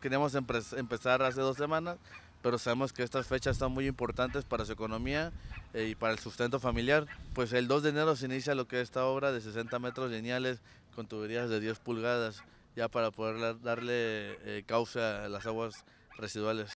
Queríamos empezar hace dos semanas, pero sabemos que estas fechas están muy importantes para su economía eh, y para el sustento familiar. Pues el 2 de enero se inicia lo que es esta obra de 60 metros lineales con tuberías de 10 pulgadas, ya para poder darle eh, cauce causa a las aguas residuales.